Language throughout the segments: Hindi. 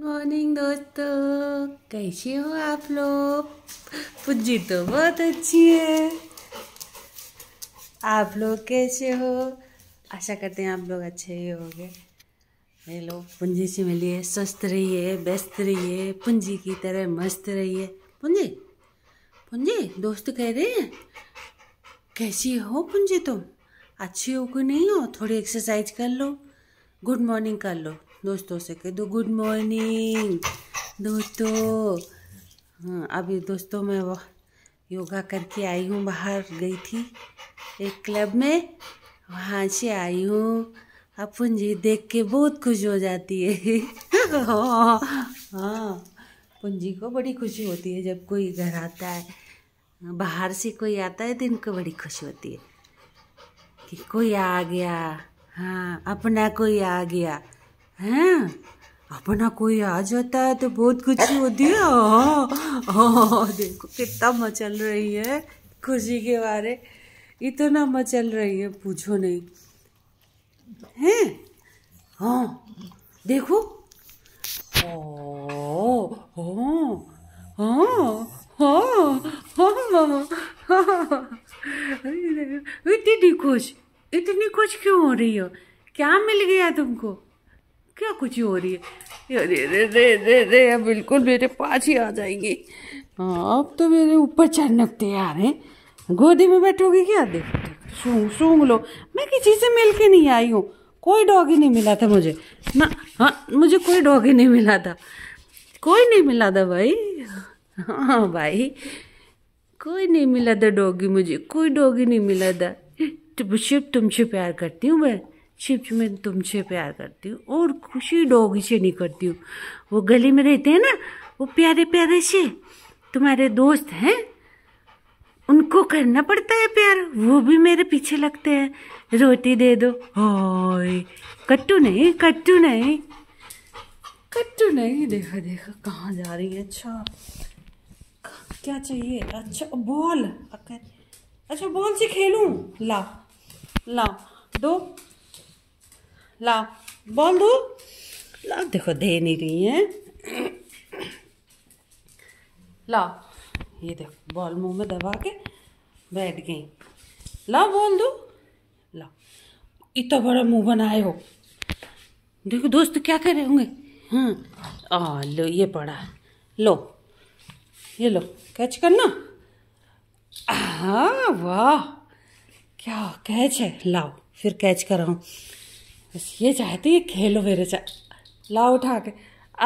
मॉर्निंग दोस्तों कैसे हो आप लोग पुजी तो बहुत अच्छी है आप लोग कैसे हो आशा करते हैं आप लोग अच्छे ही गए मेरे लोग पूंजी से मिलिए स्वस्थ रहिए व्यस्त रहिए पूंजी की तरह मस्त रहिए पूंजी पूंजी दोस्त कह रहे हैं कैसी हो पूंजी तुम अच्छी हो कि नहीं हो थोड़ी एक्सरसाइज कर लो गुड मॉर्निंग कर लो दोस्तों से कह दो गुड मॉर्निंग दोस्तों हाँ अभी दोस्तों मैं वो योगा करके आई हूँ बाहर गई थी एक क्लब में वहाँ से आई हूँ अपन जी देख के बहुत खुश हो जाती है हाँ हाँ पुंजी को बड़ी खुशी होती है जब कोई घर आता है बाहर से कोई आता है तो इनको बड़ी खुशी होती है कि कोई आ गया हाँ अपना कोई आ गया हैं अपना कोई आ जाता है तो बहुत खुशी होती है ओ, ओ, देखो कितना मचल रही है खुशी के बारे इतना मचल रही है पूछो नहीं हैं हाँ देखो ओ ओ हाँ, हाँ, हाँ, इतनी खुश इतनी खुश क्यों हो रही हो क्या मिल गया तुमको क्या कुछ हो रही है अरे रे रे रे रे बिल्कुल मेरे पास ही आ जाएंगी हाँ अब तो मेरे ऊपर चढ़ने तैयार हैं गोदी में बैठोगी क्या देखो सूंग सूंग लो मैं किसी से मिल के नहीं आई हूँ कोई डॉग ही नहीं मिला था मुझे ना हाँ मुझे कोई डॉग ही नहीं मिला था कोई नहीं मिला था भाई हाँ भाई कोई नहीं मिला था डॉगी मुझे कोई डॉगी नहीं मिला था तुम तुमसे प्यार करती हूँ मैं शिव मैं तुमसे प्यार करती हूँ और खुशी डॉग से नहीं करती हूँ वो गली में रहते हैं ना वो प्यारे प्यारे से तुम्हारे दोस्त हैं उनको करना पड़ता है प्यार वो भी मेरे पीछे लगते हैं रोटी दे दो होय कट्टू नहीं कट्टू नहीं कट्टू नहीं देखा देखा कहाँ जा रही है अच्छा क्या चाहिए अच्छा बॉल अच्छा बॉल से खेलूं ला ला दो ला बोल दो ला देखो दे नहीं रही है ला ये देखो बॉल मुंह में दबा के बैठ गई ला बोल दो ला इतना बड़ा मुंह बनाए हो देखो दोस्त क्या कर रहे होंगे हाँ आ लो ये पड़ा लो ये लो कैच करना हाँ वाह क्या कैच है लाओ फिर कैच कराऊँ बस ये चाहती है खेलो मेरे साथ ला उठा के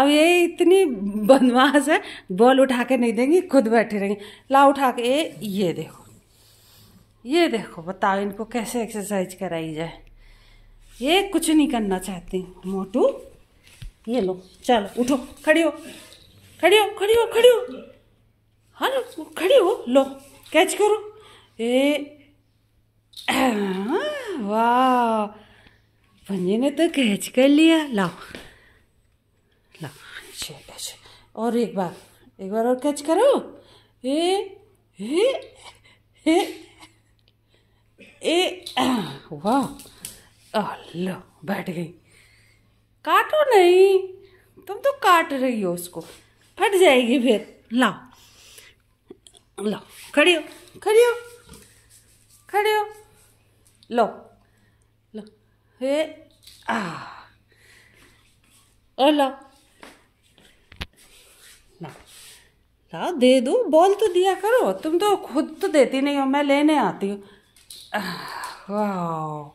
अब ये इतनी बदमाश है बॉल उठा के नहीं देंगी खुद बैठी रहेंगे लाओ उठा के ये ये देखो ये देखो बताओ इनको कैसे एक्सरसाइज कराई जाए ये कुछ नहीं करना चाहती मोटू ये लो चलो उठो खड़ी हो खड़ी हो खड़ी हो खड़ी हो हाँ खड़ी हो लो कैच करो ए वाह पंजे ने तो कैच कर लिया लाओ लाओ अच्छे अच्छे और एक बार एक बार और कैच करो ए ए ए वाह लो बैठ गई काटो नहीं तुम तो काट रही हो उसको फट जाएगी फिर लाओ लाओ खड़ी हो खड़ी हो खड़े हो लो लो ला दे दू बोल तो दिया करो तुम तो खुद तो देती नहीं हो मैं लेने आती हूँ वाह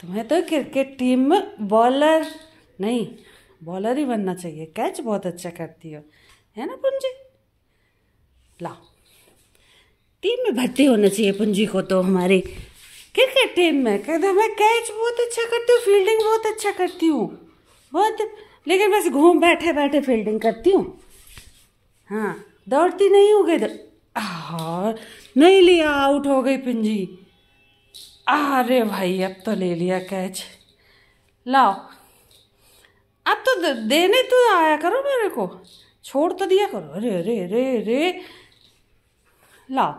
तुम्हें तो क्रिकेट टीम में बॉलर नहीं बॉलर ही बनना चाहिए कैच बहुत अच्छा करती हो है ना पुंजी ला टीम में भर्ती होना चाहिए पुंजी को तो हमारी क्रिकेट टीम में कहते मैं कैच बहुत अच्छा करती हूँ फील्डिंग बहुत अच्छा करती हूँ बहुत लेकिन बस घूम बैठे बैठे फील्डिंग करती हूँ हाँ दौड़ती नहीं हो गई और नहीं लिया आउट हो गई पिंजी अरे भाई अब तो ले लिया कैच लाओ अब तो देने तो आया करो मेरे को छोड़ तो दिया करो अरे अरे अरे अरे लाओ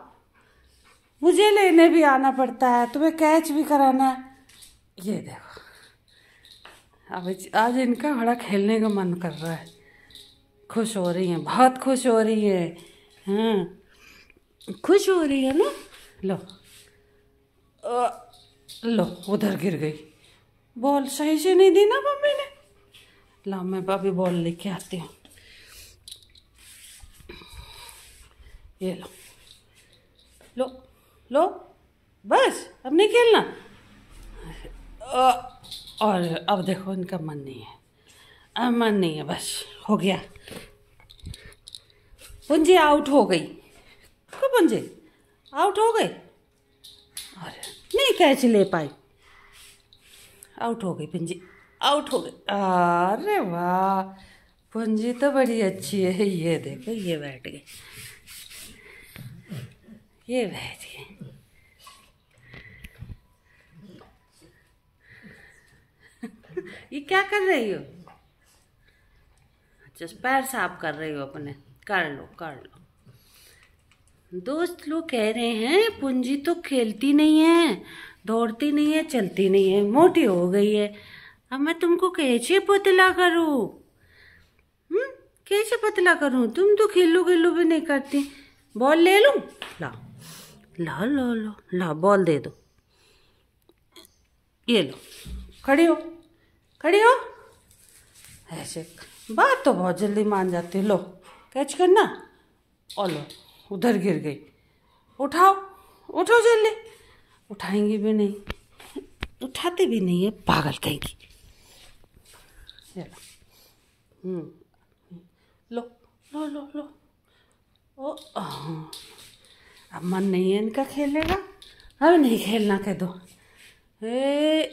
मुझे लेने भी आना पड़ता है तुम्हें कैच भी कराना है ये देखो अब आज इनका बड़ा खेलने का मन कर रहा है खुश हो रही हैं बहुत खुश हो रही है हाँ हम्म, खुश हो रही है ना लो आ, लो उधर गिर गई बॉल सही से नहीं दी ना मम्मी ने ला मैं भाभी बॉल लेके आती हूँ ये लो लो लो बस अब नहीं खेलना और अब देखो इनका मन नहीं है अब मन नहीं है बस हो गया पुंजे आउट हो गई को पुंजे आउट हो गए और नहीं कैच ले पाई आउट हो गई पुंजी आउट हो गई अरे वाह पुंजी तो बड़ी अच्छी है ये देखो ये बैठ गई ये बैठ गए ये क्या कर रही हो अच्छा पैर साफ कर रही हो अपने कर लो कर लो दोस्त लोग कह रहे हैं पूंजी तो खेलती नहीं है दौड़ती नहीं है चलती नहीं है मोटी हो गई है अब मैं तुमको कैसे पतला करूँ हम्म, कैसे पतला करूँ तुम तो खेलू खेलू भी नहीं करती बॉल ले लू ला ला लो लो ला बॉल दे दो ये लो खड़ी हो खड़ी हो ऐसे बात तो बहुत जल्दी मान जाती है लो कैच करना और लो उधर गिर गई उठाओ उठो जल्दी उठाएंगी भी नहीं उठाते भी नहीं है पागल कहेंगी चलो हम्म। लो लो लो लो ओ अब मन नहीं है इनका खेलने का अब नहीं खेलना कह दो ए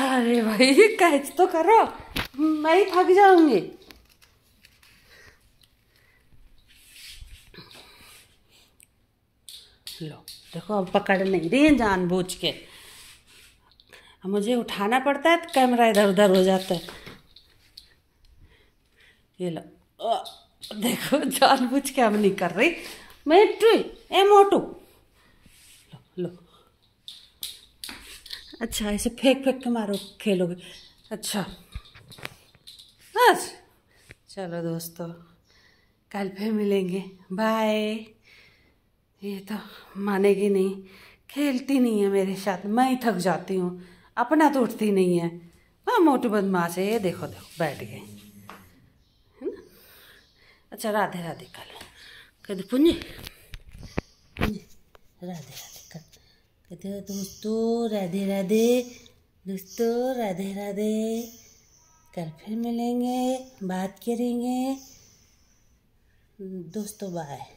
अरे भाई कैच तो करो मैं ही थक जाऊंगी लो देखो अब पकड़ नहीं रही है जानबूझ के अब मुझे उठाना पड़ता है तो कैमरा इधर उधर हो जाता है ये लो देखो जानबूझ के अब नहीं कर रही मेट्री एम ओ टू लो लो अच्छा ऐसे फेंक फेंक के मारो खेलोगे अच्छा बस चलो दोस्तों कल फिर मिलेंगे बाय ये तो मानेगी नहीं खेलती नहीं है मेरे साथ मैं ही थक जाती हूँ अपना तो उठती नहीं है हाँ मोटू बदमाश है ये देखो देखो बैठ गए है ना अच्छा राधे राधे कल कहते पुण्य पुण्य राधे राधे कर कहते दोस्तों राधे राधे दोस्तों राधे राधे कल फिर मिलेंगे बात करेंगे दोस्तों बाय